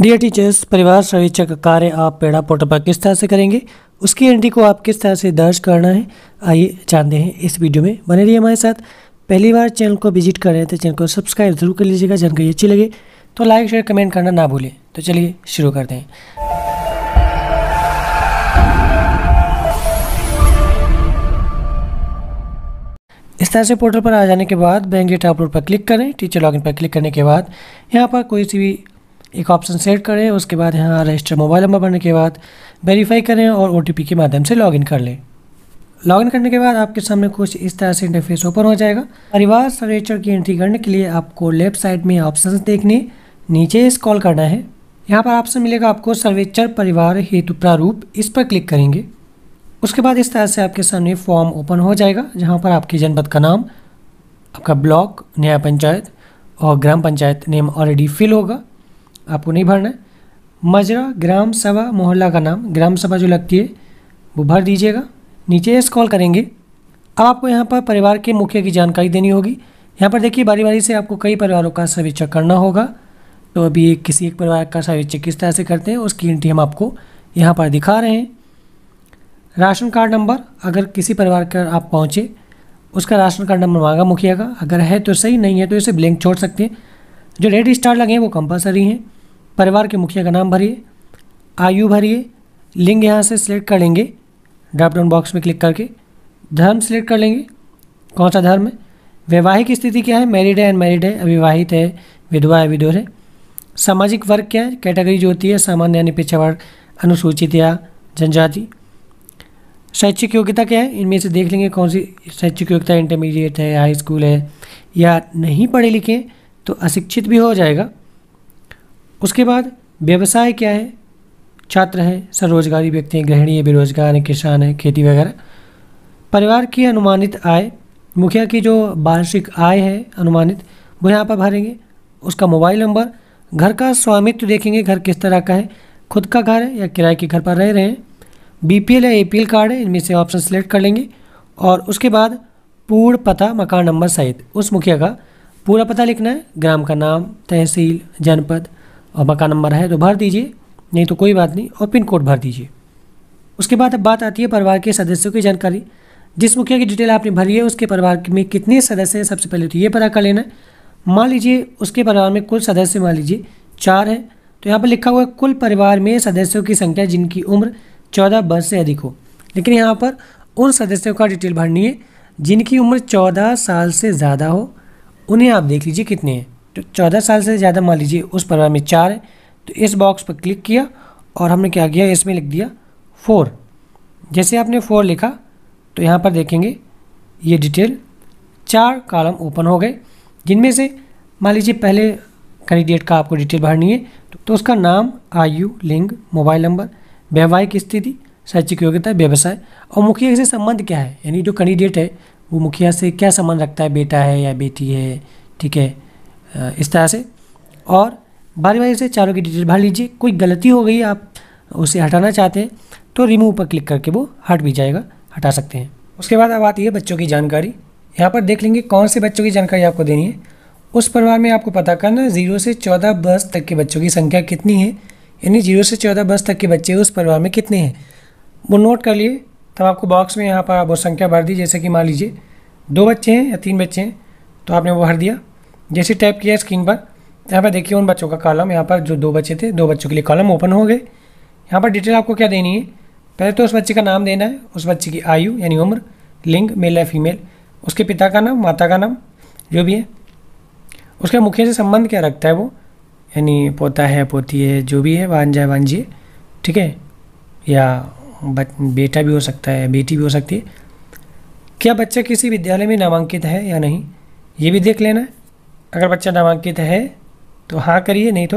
dear teachers परिवार समीक्षा का कार्य आप पेड़ा पोर्टल पर किस तरह से करेंगे उसकी एंट्री को आप किस तरह से दर्ज करना है आइए जानते हैं इस वीडियो में बने रहिए हमारे साथ पहली बार चैनल को विजिट कर रहे हैं तो चैनल को सब्सक्राइब जरूर कर लीजिएगा जानकारी अच्छी लगे तो लाइक शेयर कमेंट करना ना भूलें तो चलिए शुरू करते हैं इस तरह से पोर्टल पर आ जाने के बाद बैंक डेटा अपलोड पर क्लिक करें टीचर लॉगिन पर क्लिक करने के बाद यहाँ पर कोई सी भी एक ऑप्शन सेट करें उसके बाद यहाँ रजिस्टर मोबाइल नंबर भरने के बाद वेरीफाई करें और ओ के माध्यम से लॉगिन कर लें लॉगिन करने के बाद आपके सामने कुछ इस तरह से इंटरफेस ओपन हो जाएगा परिवार सर्वेचर की एंट्री करने के लिए आपको लेफ्ट साइड में ऑप्शन देखने नीचे स्कॉल करना है यहाँ पर आपसे मिलेगा आपको सर्वेचर परिवार हेतु प्रारूप इस पर क्लिक करेंगे उसके बाद इस तरह से आपके सामने फॉर्म ओपन हो जाएगा जहाँ पर आपके जनपद का नाम आपका ब्लॉक न्याय पंचायत और ग्राम पंचायत नेम ऑलरेडी फिल होगा आपको नहीं भरना है मजरा ग्राम सभा मोहल्ला का नाम ग्राम सभा जो लगती है वो भर दीजिएगा नीचे स्कॉल करेंगे अब आपको यहाँ पर परिवार के मुखिया की जानकारी देनी होगी यहाँ पर देखिए बारी बारी से आपको कई परिवारों का सर्वेक्षण करना होगा तो अभी किसी एक परिवार का सर्वेक्षण किस तरह से करते हैं उसकी एंट्री हम आपको यहाँ पर दिखा रहे हैं राशन कार्ड नंबर अगर किसी परिवार का आप पहुँचे उसका राशन कार्ड नंबर मांगा मुखिया का अगर है तो सही नहीं है तो इसे ब्लैंक छोड़ सकते हैं जो रेड स्टार लगे हैं वो कंपलसरी हैं परिवार के मुखिया का नाम भरिए आयु भरिए लिंग यहाँ से सिलेक्ट कर लेंगे ड्रॉप डाउन बॉक्स में क्लिक करके धर्म सिलेक्ट कर लेंगे कौन सा धर्म है वैवाहिक स्थिति क्या है मैरिड है अनमेरिड है अविवाहित है विधवा है विधो है सामाजिक वर्ग क्या है कैटेगरी जो होती है सामान्य यानी पिछड़ा वर्ग अनुसूचित या जनजाति शैक्षिक योग्यता क्या है इनमें से देख लेंगे कौन सी शैक्षिक योग्यता इंटरमीडिएट है हाई स्कूल है या नहीं पढ़े लिखे तो अशिक्षित भी हो जाएगा उसके बाद व्यवसाय क्या है छात्र हैं स्वरोजगारी व्यक्ति हैं गृहिणी है बेरोजगार हैं किसान हैं खेती वगैरह परिवार की अनुमानित आय मुखिया की जो वार्षिक आय है अनुमानित वो यहाँ पर भरेंगे उसका मोबाइल नंबर घर का स्वामित्व देखेंगे घर किस तरह का है खुद का घर है या किराए के घर पर रह रहे हैं बीपीएल या एपीएल कार्ड है इनमें से ऑप्शन सेलेक्ट कर लेंगे और उसके बाद पूर्ण पता मकान नंबर सहित उस मुखिया का पूरा पता लिखना है ग्राम का नाम तहसील जनपद और मकान नंबर है तो भर दीजिए नहीं तो कोई बात नहीं और पिन कोड भर दीजिए उसके बाद अब बात आती है परिवार के सदस्यों की जानकारी जिस मुखिया की डिटेल आपने भरी है उसके परिवार में कितने सदस्य हैं सबसे पहले तो ये पता कर लेना है मान लीजिए उसके परिवार में कुल सदस्य मान लीजिए चार हैं तो यहाँ पर लिखा हुआ है कुल परिवार में सदस्यों की संख्या जिनकी उम्र चौदह वर्ष से अधिक हो लेकिन यहाँ पर उन सदस्यों का डिटेल भरनी है जिनकी उम्र चौदह साल से ज़्यादा हो उन्हें आप देख लीजिए कितने हैं तो चौदह साल से ज़्यादा मान लीजिए उस परिवार में चार है तो इस बॉक्स पर क्लिक किया और हमने क्या किया इसमें लिख दिया फोर जैसे आपने फोर लिखा तो यहाँ पर देखेंगे ये डिटेल चार कॉलम ओपन हो गए जिनमें से मान लीजिए पहले कैंडिडेट का आपको डिटेल भरनी है तो उसका नाम आयु लिंग मोबाइल नंबर वैवाहिक स्थिति शैक्षिक योग्यता व्यवसाय और मुखिया से संबंध क्या है यानी जो कैंडिडेट है वो मुखिया से क्या संबंध रखता है बेटा है या बेटी है ठीक है इस तरह से और बारी बारी से चारों की डिटेल भर लीजिए कोई गलती हो गई आप उसे हटाना चाहते हैं तो रिमूव पर क्लिक करके वो हट भी जाएगा हटा सकते हैं उसके बाद अब आती है बच्चों की जानकारी यहाँ पर देख लेंगे कौन से बच्चों की जानकारी आपको देनी है उस परिवार में आपको पता करना जीरो से चौदह बस तक के बच्चों की संख्या कितनी है यानी जीरो से चौदह बस तक के बच्चे उस परिवार में कितने हैं वो नोट कर लिए तब आपको बॉक्स में यहाँ पर आप वो संख्या भर दी जैसे कि मान लीजिए दो बच्चे हैं या तीन बच्चे हैं तो आपने वो भर दिया जैसे टाइप किया स्क्रीन पर यहाँ पर देखिए उन बच्चों का कॉलम यहाँ पर जो दो बच्चे थे दो बच्चों के लिए कॉलम ओपन हो गए यहाँ पर डिटेल आपको क्या देनी है पहले तो उस बच्चे का नाम देना है उस बच्चे की आयु यानी उम्र लिंग मेल या फीमेल उसके पिता का नाम माता का नाम जो भी है उसके मुखिया से संबंध क्या रखता है वो यानी पोता है पोती है जो भी है वांझा है वांझी है ठीक है या बेटा भी हो सकता है बेटी भी हो सकती है क्या बच्चा किसी विद्यालय में नामांकित है या नहीं ये भी देख लेना है अगर बच्चा नामांकित है तो हाँ करिए नहीं तो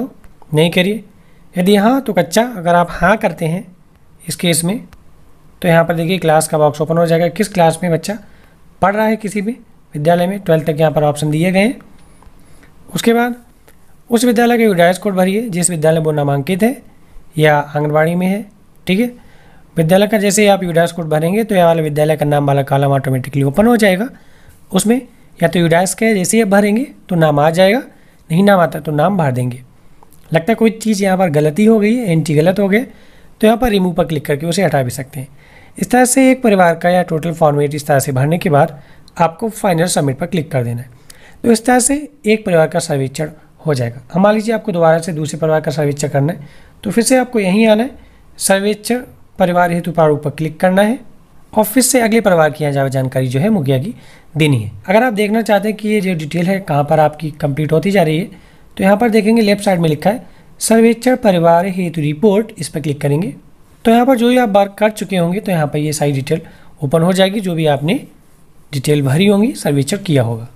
नहीं करिए यदि हाँ तो कच्चा अगर आप हाँ करते हैं इस केस में तो यहाँ पर देखिए क्लास का बॉक्स ओपन हो जाएगा किस क्लास में बच्चा पढ़ रहा है किसी भी विद्यालय में ट्वेल्थ तक यहाँ पर ऑप्शन दिए गए हैं उसके बाद उस विद्यालय का यूडाइस कोड भरिए जिस विद्यालय में वो नामांकित है या आंगनबाड़ी में है ठीक है विद्यालय का जैसे ही आप यूडाइस कोड भरेंगे तो यह वाला विद्यालय का नाम वाला कॉलम ऑटोमेटिकली ओपन हो जाएगा उसमें या तो यूडाइस के जैसे ही आप भरेंगे तो नाम आ जाएगा नहीं नाम आता तो नाम भर देंगे लगता है कोई चीज़ यहाँ पर गलती हो गई एंट्री गलत हो गए तो यहाँ पर रिमूव पर क्लिक करके उसे हटा भी सकते हैं इस तरह से एक परिवार का या टोटल फॉर्मेट इस तरह से भरने के बाद आपको फाइनल सबमिट पर क्लिक कर देना है तो इस तरह से एक परिवार का सर्वेक्षण हो जाएगा हम मान लीजिए आपको दोबारा से दूसरे परिवार का सर्वेक्षण करना है तो फिर से आपको यहीं आना है सर्वेक्षण परिवार हेतु प्रारूप पर क्लिक करना है ऑफिस से अगले परिवार की यहाँ जानकारी जो है मुखिया की देनी है अगर आप देखना चाहते हैं कि ये जो डिटेल है कहाँ पर आपकी कंप्लीट होती जा रही है तो यहाँ पर देखेंगे लेफ्ट साइड में लिखा है सर्वेक्षण परिवार हेतु रिपोर्ट इस पर क्लिक करेंगे तो यहाँ पर जो भी आप वर्क कर चुके होंगे तो यहाँ पर ये सारी डिटेल ओपन हो जाएगी जो भी आपने डिटेल भरी होंगी सर्वेक्षण किया होगा